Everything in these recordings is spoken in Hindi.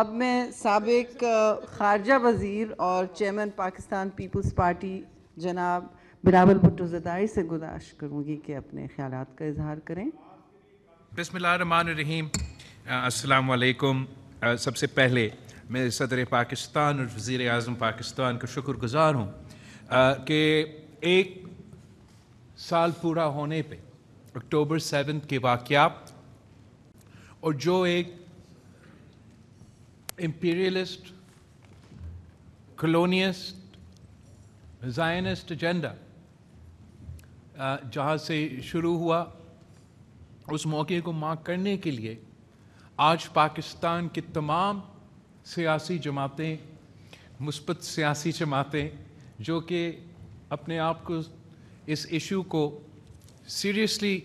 अब मैं सबक खारजा वज़ीर और चेयरमैन पाकिस्तान पीपल्स पार्टी जनाब बिलावल भुट्टो जदाई से गुजारिश करूँगी कि अपने ख्याल का इजहार करें बसमीम असलकुम सबसे पहले मैं सदर पाकिस्तान और वजीर अजम पाकिस्तान का शुक्र गुज़ार हूँ कि एक साल पूरा होने पर अक्टूबर सेवन के वाक़ और जो एक imperialist, colonialist, Zionist agenda uh, जहाँ से शुरू हुआ उस मौके को मार्क करने के लिए आज पाकिस्तान की तमाम सियासी जमातें मुस्बत सियासी जमातें जो कि अपने आप को इस इशू को सीरियसली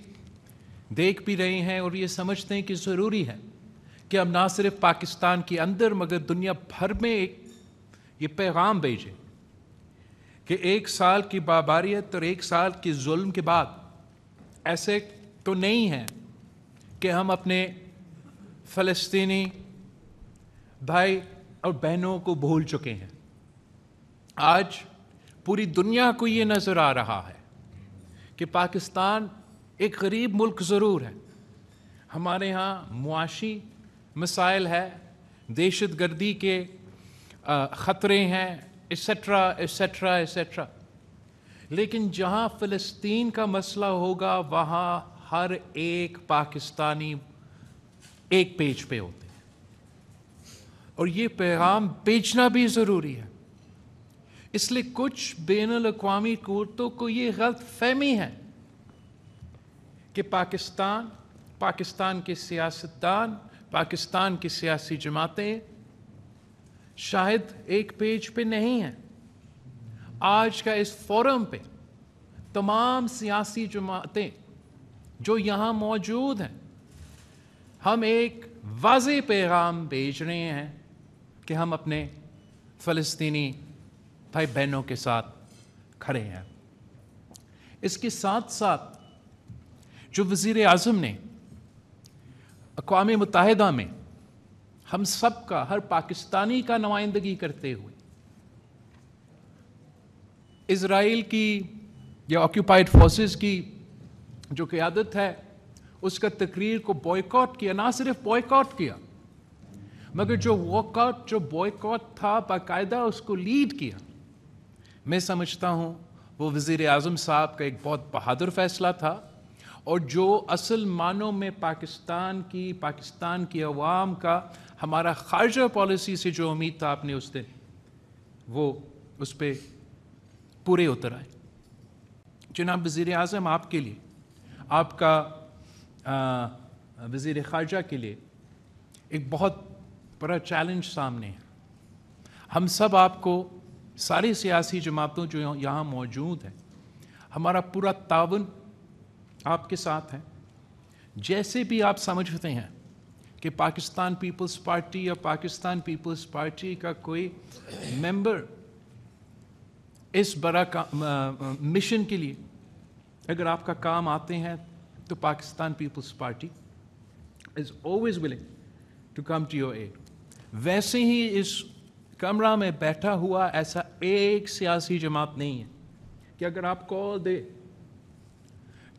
देख भी रहे हैं और ये समझते हैं कि ज़रूरी है कि हम ना सिर्फ पाकिस्तान के अंदर मगर दुनिया भर में एक ये पैगाम भेजें कि एक साल की बाबारियत और एक साल की जुल्म के बाद ऐसे तो नहीं है कि हम अपने फ़लस्तीनी भाई और बहनों को भूल चुके हैं आज पूरी दुनिया को ये नज़र आ रहा है कि पाकिस्तान एक गरीब मुल्क ज़रूर है हमारे यहाँ मुआशी मिसाइल है दहशत गर्दी के ख़तरे हैं एसेट्रा एसेट्रा एसेट्रा लेकिन जहाँ फ़लस्तीन का मसला होगा वहाँ हर एक पाकिस्तानी एक पेज पे होते हैं और ये पैगाम बेचना भी ज़रूरी है इसलिए कुछ बैन अवी कोतों को ये गलत फहमी है कि पाकिस्तान पाकिस्तान के सियासतदान पाकिस्तान की सियासी जमातें शायद एक पेज पे नहीं हैं आज का इस फोरम पे तमाम सियासी जमातें जो यहाँ मौजूद हैं हम एक वाज पैगाम भेज रहे हैं कि हम अपने फ़लस्तनी भाई बहनों के साथ खड़े हैं इसके साथ साथ जो वज़ी अजम ने अकवा मुतहदा में हम सब का हर पाकिस्तानी का नुमाइंदगी करते हुए इसराइल की या ऑक्यूपाइड फोर्सेस की जो क़्यादत है उसका तकरीर को बॉयकॉट किया ना सिर्फ बॉयकॉट किया मगर जो वॉकआउट जो बॉयकॉट था बाकायदा उसको लीड किया मैं समझता हूँ वो वज़ी अजम साहब का एक बहुत बहादुर फैसला था और जो असल मानों में पाकिस्तान की पाकिस्तान की आवाम का हमारा खारजा पॉलिसी से जो उम्मीद था आपने उस दिन वो उस पर पूरे उतर आए जनाब वज़ी अजम आपके लिए आपका वज़ी ख़ारजा के लिए एक बहुत बड़ा चैलेंज सामने है हम सब आपको सारी सियासी जमातों जो यहाँ मौजूद हैं हमारा पूरा तावन आपके साथ हैं जैसे भी आप समझते हैं कि पाकिस्तान पीपल्स पार्टी या पाकिस्तान पीपल्स पार्टी का कोई मेंबर इस बड़ा मिशन के लिए अगर आपका काम आते हैं तो Pakistan Peoples Party is always willing to come to your aid वैसे ही इस कमरा में बैठा हुआ ऐसा एक सियासी जमात नहीं है कि अगर आप कॉल दे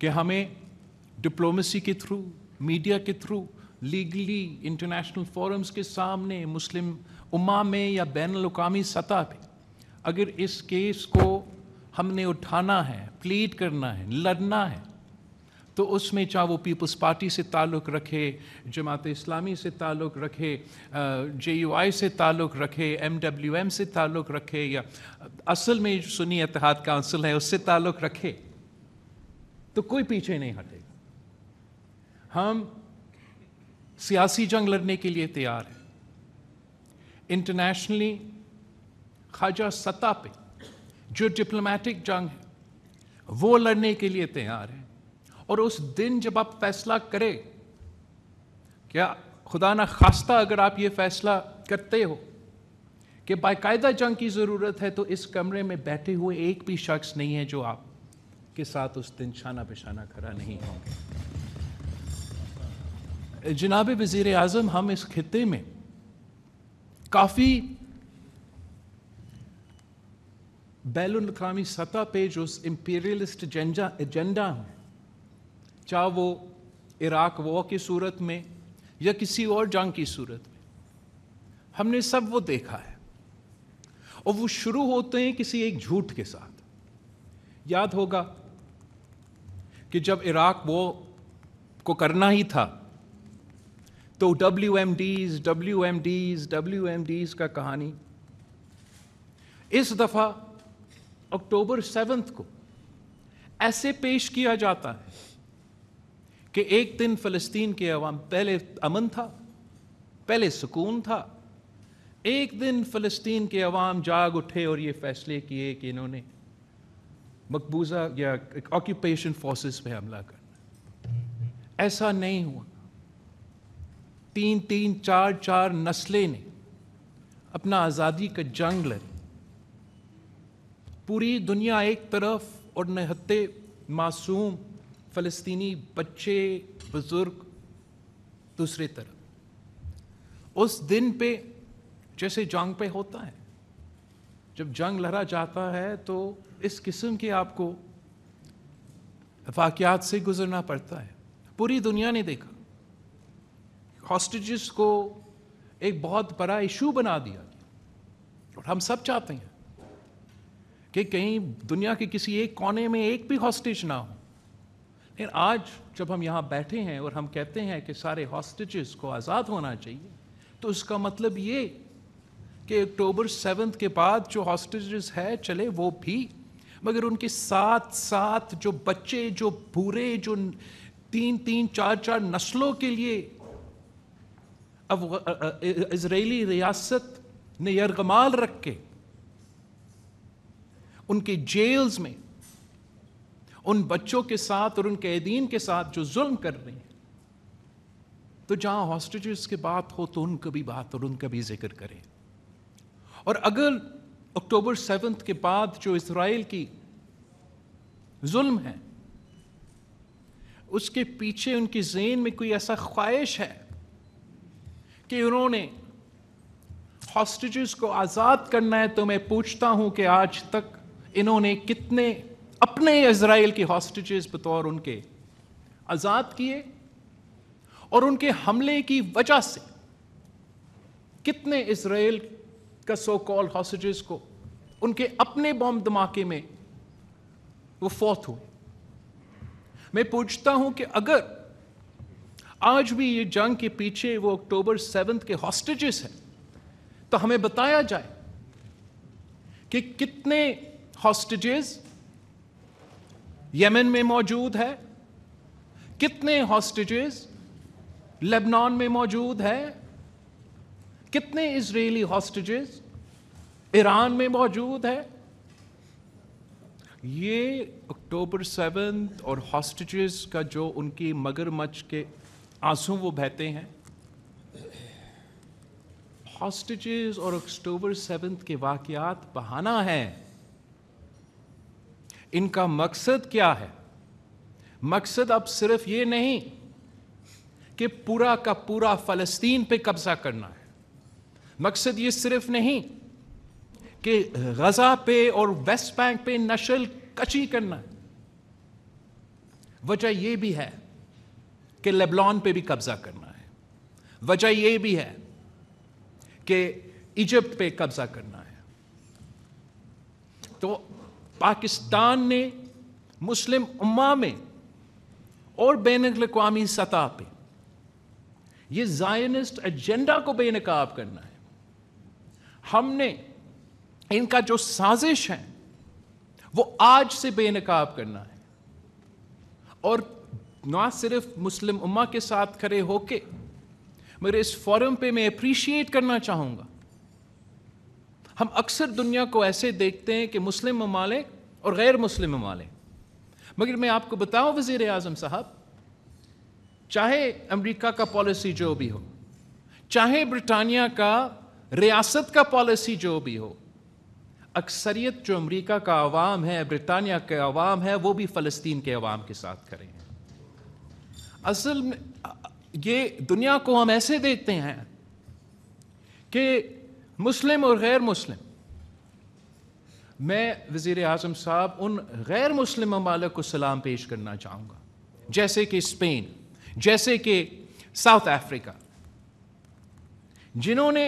कि हमें डिप्लोमेसी के थ्रू मीडिया के थ्रू लीगली इंटरनेशनल फोरम्स के सामने मुस्लिम उमा में या बैन अवी सतह पर अगर इस केस को हमने उठाना है प्लीड करना है लड़ना है तो उसमें चाहे वो पीपल्स पार्टी से ताल्लुक़ रखे जमात इस्लामी से ताल्लुक़ रखे जे यू आई से ताल्लुक़ रखे एम डब्ल्यू एम से ताल्लुक़ रखे या असल में सुनी इतिहाद काउंसिल है उससे ताल्लुक़ रखे तो कोई पीछे नहीं हटेगा हम सियासी जंग लड़ने के लिए तैयार हैं इंटरनेशनली खाजा सतह पे जो डिप्लोमेटिक जंग है वो लड़ने के लिए तैयार है और उस दिन जब आप फैसला करें क्या खुदा ना खास्ता अगर आप ये फैसला करते हो कि बाकायदा जंग की ज़रूरत है तो इस कमरे में बैठे हुए एक भी शख्स नहीं है जो आप के साथ उस दिन शाना पेशाना खड़ा नहीं होंगे जनाब वजीर आजम हम इस खत्े में काफ़ी बैलमी सतह पे जो इम्पीरियलिस्ट एजेंडा एजेंडा चाहे वो इराक वॉ की सूरत में या किसी और जंग की सूरत में हमने सब वो देखा है और वो शुरू होते हैं किसी एक झूठ के साथ याद होगा कि जब इराक वो को करना ही था तो W M Ds W M Ds W M Ds का कहानी इस दफा अक्टूबर सेवन्थ को ऐसे पेश किया जाता है कि एक दिन फ़लस्तीन के अवाम पहले अमन था पहले सुकून था एक दिन फ़लस्तीन के अवाम जाग उठे और ये फैसले किए कि इन्होंने मकबूजा या ऑक्यूपेशन फोर्सेस पे हमला करना ऐसा नहीं हुआ तीन तीन चार चार नस्लें ने अपना आज़ादी का जंग लड़ी पूरी दुनिया एक तरफ और नहत्ते मासूम फ़लस्तनी बच्चे बुज़ुर्ग दूसरे तरफ उस दिन पे जैसे जंग पे होता है जब जंग लहरा जाता है तो इस किस्म के आपको वाकियात से गुजरना पड़ता है पूरी दुनिया ने देखा हॉस्टेज को एक बहुत बड़ा इशू बना दिया और हम सब चाहते हैं कि कहीं दुनिया के किसी एक कोने में एक भी हॉस्टेज ना हो लेकिन आज जब हम यहाँ बैठे हैं और हम कहते हैं कि सारे हॉस्टेज को आज़ाद होना चाहिए तो उसका मतलब ये कि अक्टूबर सेवन्थ के बाद जो हॉस्टेजेस है चले वो भी मगर उनके साथ साथ जो बच्चे जो बूढ़े जो तीन तीन चार चार नस्लों के लिए अब इसराइली रियासत ने यरगमाल रख के उनके जेल्स में उन बच्चों के साथ और उन कैदीन के साथ जो जुल्म कर रहे हैं तो जहां हॉस्टेजेस की बात हो तो उनका भी बात और उनका भी जिक्र करें और अगर अक्टूबर सेवन्थ के बाद जो इसराइल की जुल्म है उसके पीछे उनके जेन में कोई ऐसा ख्वाहिश है कि उन्होंने हॉस्टेज को आज़ाद करना है तो मैं पूछता हूं कि आज तक इन्होंने कितने अपने इसराइल के हॉस्टेज बतौर उनके आज़ाद किए और उनके हमले की वजह से कितने इसराइल का सो कॉल हॉसेजेस को उनके अपने बॉम्ब धमाके में वो फौत हुए मैं पूछता हूं कि अगर आज भी ये जंग के पीछे वो अक्टूबर सेवन के हॉस्टेजेस हैं तो हमें बताया जाए कि कितने हॉस्टेजेस यमन में मौजूद है कितने हॉस्टेजेस लेबनान में मौजूद है कितने इसराइली हॉस्टेजेस ईरान में मौजूद है ये अक्टूबर सेवेंथ और हॉस्टेजेस का जो उनकी मगरमच्छ के आंसू वो बहते हैं हॉस्टेजेस और अक्टूबर सेवेंथ के वाकयात बहाना है इनका मकसद क्या है मकसद अब सिर्फ ये नहीं कि पूरा का पूरा फलस्तीन पे कब्जा करना है मकसद ये सिर्फ नहीं कि गजा पे और वेस्ट बैंक पे नशल कशी करना वजह यह भी है कि लेबलॉन पे भी कब्जा करना है वजह यह भी है कि इजिप्ट पे कब्जा करना है तो पाकिस्तान ने मुस्लिम उम्मा में और बैन अवी सतह पर यह जायनिस्ट एजेंडा को बेनकाब करना है हमने इनका जो साजिश है वो आज से बेनकाब करना है और ना सिर्फ मुस्लिम उम्मा के साथ खड़े होके मेरे इस फोरम पे मैं अप्रिशिएट करना चाहूंगा हम अक्सर दुनिया को ऐसे देखते हैं कि मुस्लिम ममालिक और गैर मुस्लिम ममालिक मगर मैं आपको बताऊं वजीर आजम साहब चाहे अमेरिका का पॉलिसी जो भी हो चाहे ब्रिटानिया का रियासत का पॉलिसी जो भी हो अक्सरियत जो अमरीका का अवाम है ब्रिटानिया के अवाम है वो भी फ़लस्तीन के अवाम के साथ खड़े हैं असल में ये दुनिया को हम ऐसे देखते हैं कि मुस्लिम और गैर मुस्लिम मैं वजीर अजम साहब उन गैर मुस्लिम ममालक को सलाम पेश करना चाहूँगा जैसे कि स्पेन जैसे कि साउथ अफ्रीका जिन्होंने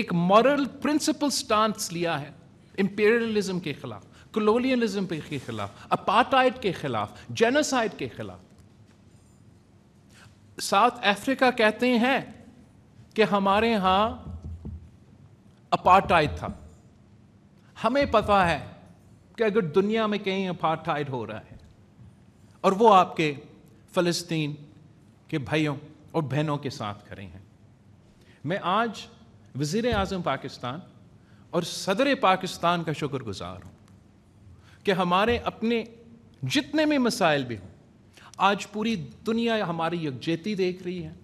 एक मॉरल प्रिंसिपल स्टांस लिया है इंपेरियलिज्म के खिलाफ कलोनियलिज्म के खिलाफ अपार्टाइड के खिलाफ जेनोसाइड के खिलाफ साउथ अफ्रीका कहते हैं कि हमारे यहां अपार्टाइड था हमें पता है कि अगर दुनिया में कहीं अपार्टाइड हो रहा है और वो आपके फ़लस्तीन के भाइयों और बहनों के साथ खड़े हैं मैं आज वजीर अजम पाकिस्तान और सदर पाकिस्तान का शुक्र गुज़ार हूँ कि हमारे अपने जितने भी मसाइल भी हों आज पूरी दुनिया हमारी यकजहती देख रही है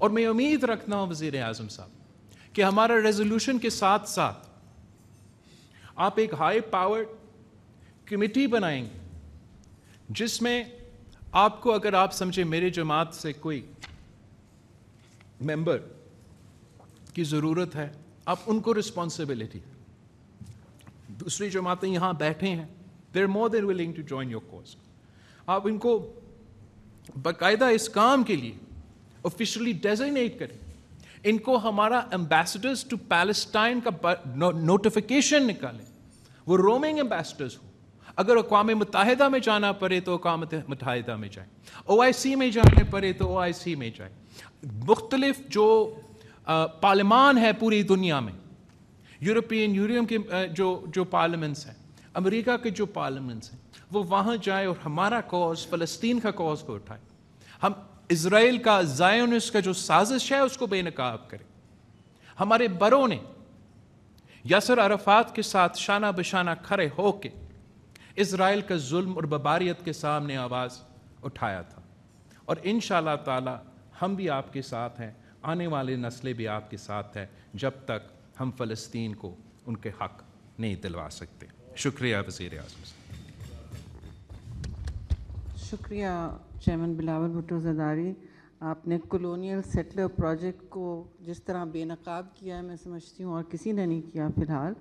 और मैं उम्मीद रखता हूँ वज़ी आजम साहब कि हमारा रेजोल्यूशन के साथ साथ आप एक हाई पावर्ड कमेटी बनाएंगे जिसमें आपको अगर आप समझे मेरे जमात से कोई मेंबर की ज़रूरत है अब उनको रिस्पॉन्सिबिलिटी दूसरी जमातें यहाँ बैठे हैं there more there willing to join your cause आप इनको बाकायदा इस काम के लिए ऑफिशियली डेजिग्नेट करें इनको हमारा एम्बेसडर्स टू पैलेस्टाइन का नोटिफिकेशन निकालें वो रोमिंग एम्बेसडर्स हो अगर अकवा मुतहदा में जाना पड़े तो अकवा मुतहदा में जाए ओ आई सी में जाने पड़े तो ओ आई सी में जाए मुख्तलिफ जो पार्लियामान है पूरी दुनिया में यूरोपियन यूनियन के जो जो पार्लियामेंट्स हैं अमेरिका के जो पार्लियामेंट्स हैं वो वहाँ जाए और हमारा कॉज फ़लस्तीन का कॉज को उठाए हम इसराइल का जायोनिस का जो साजिश है उसको बेनकाब करें हमारे बड़ों ने यासर अरफात के साथ शाना बशाना खड़े होके इसराइल का जुल्म और बबारियत के सामने आवाज़ उठाया था और इन ताला हम भी आपके साथ हैं आने वाली नस्लें भी आपके साथ हैं जब तक हम फ़लस्तीन को उनके हक नहीं दिलवा सकते शुक्रिया वज़ी अजम शुक्रिया चेयरमैन बिलावल भुट्टो जदारी आपने कॉलोनियल सेटलर प्रोजेक्ट को जिस तरह बेनकाब किया है मैं समझती हूँ और किसी ने नहीं किया फ़िलहाल